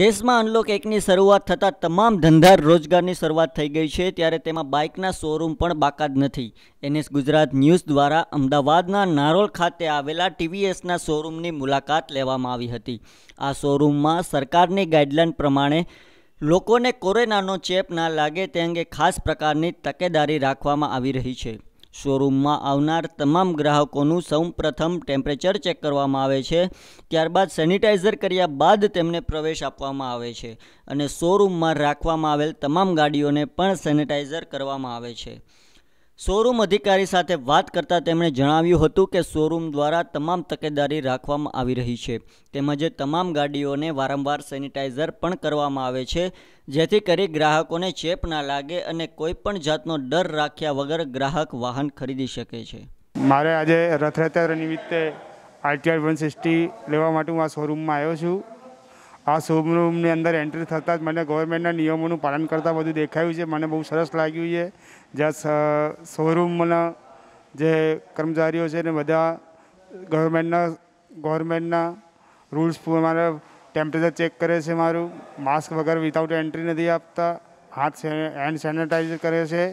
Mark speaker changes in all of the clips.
Speaker 1: દેશમાં અનલોક એકની શરૂઆત થતાં તમામ ધંધા રોજગારની શરૂઆત થઈ ગઈ છે ત્યારે તેમાં બાઇકના શોરૂમ પણ બાકાત નથી એનએસ ગુજરાત ન્યૂઝ દ્વારા અમદાવાદના નારોલ ખાતે આવેલા ટીવીએસના શોરૂમની મુલાકાત લેવામાં આવી હતી આ શોરૂમમાં સરકારની ગાઈડલાઇન પ્રમાણે લોકોને કોરોનાનો ચેપ ના લાગે તે અંગે ખાસ પ્રકારની તકેદારી રાખવામાં આવી રહી છે શોરૂમમાં આવનાર તમામ ગ્રાહકોનું સૌપ્રથમ ટેમ્પરેચર ચેક કરવામાં આવે છે ત્યારબાદ સેનિટાઈઝર કર્યા બાદ તેમને પ્રવેશ આપવામાં આવે છે અને શોરૂમમાં રાખવામાં આવેલ તમામ ગાડીઓને પણ સેનિટાઈઝર કરવામાં આવે છે શોરૂમ અધિકારી સાથે વાત કરતાં તેમણે જણાવ્યું હતું કે શોરૂમ દ્વારા તમામ તકેદારી રાખવામાં આવી રહી છે તેમજ તમામ ગાડીઓને વારંવાર સેનિટાઈઝર પણ કરવામાં આવે છે જેથી કરી ગ્રાહકોને ચેપ ના લાગે અને કોઈપણ જાતનો ડર રાખ્યા વગર ગ્રાહક વાહન ખરીદી શકે છે
Speaker 2: મારે આજે રથયાત્રા નિમિત્તે આરટીઆર વન સિક્સટી લેવા માટે હું આ શોરૂમમાં આવ્યો છું આ શોરૂમની અંદર એન્ટ્રી થતાં જ મને ગવર્મેન્ટના નિયમોનું પાલન કરતાં બધું દેખાયું છે મને બહુ સરસ લાગ્યું છે જ્યાં શોરૂમના જે કર્મચારીઓ છે ને બધા ગવર્મેન્ટના ગવર્મેન્ટના રૂલ્સ મારે ટેમ્પરેચર ચેક કરે છે મારું માસ્ક વગર વિથાઉટ એન્ટ્રી નથી આપતા હાથ હેન્ડ સેનિટાઈઝર કરે છે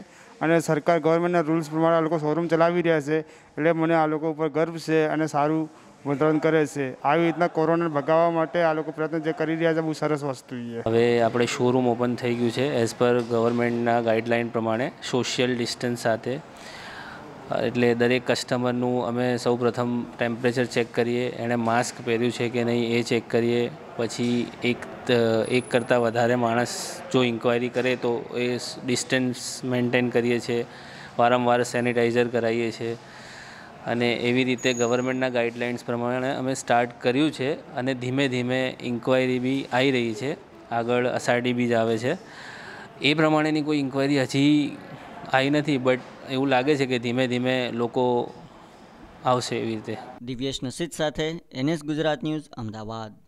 Speaker 2: અને સરકાર ગવર્મેન્ટના રૂલ્સ પ્રમાણે આ લોકો શોરૂમ ચલાવી રહ્યા છે એટલે મને આ લોકો ઉપર ગર્વ છે અને સારું ગૂંથણ કરે છે આવી રીતના કોરોનાને ભગાવવા માટે આ લોકો પ્રયત્ન જે કરી રહ્યા છે બહુ સરસ વસ્તુ છે
Speaker 3: હવે આપણે શોરૂમ ઓપન થઈ ગયું છે એઝ પર ગવર્મેન્ટના ગાઈડલાઇન પ્રમાણે સોશિયલ ડિસ્ટન્સ સાથે એટલે દરેક કસ્ટમરનું અમે સૌ પ્રથમ ટેમ્પરેચર ચેક કરીએ એણે માસ્ક પહેર્યું છે કે નહીં એ ચેક કરીએ પછી એક એક કરતાં વધારે માણસ જો ઇન્ક્વાયરી કરે તો એ ડિસ્ટન્સ મેન્ટેન કરીએ છીએ વારંવાર સેનિટાઈઝર કરાવીએ છીએ અને એવી રીતે ગવર્મેન્ટના ગાઈડલાઇન્સ પ્રમાણે અમે સ્ટાર્ટ કર્યું છે અને ધીમે ધીમે ઇન્ક્વાયરી બી આવી રહી છે આગળ અસારડી બી જ આવે છે એ પ્રમાણેની કોઈ ઇન્ક્વાયરી હજી આવી નથી બટ એવું લાગે છે કે ધીમે ધીમે લોકો
Speaker 1: આવશે એવી રીતે દિવ્યેશ નસીદ સાથે એનએસ ગુજરાત ન્યૂઝ અમદાવાદ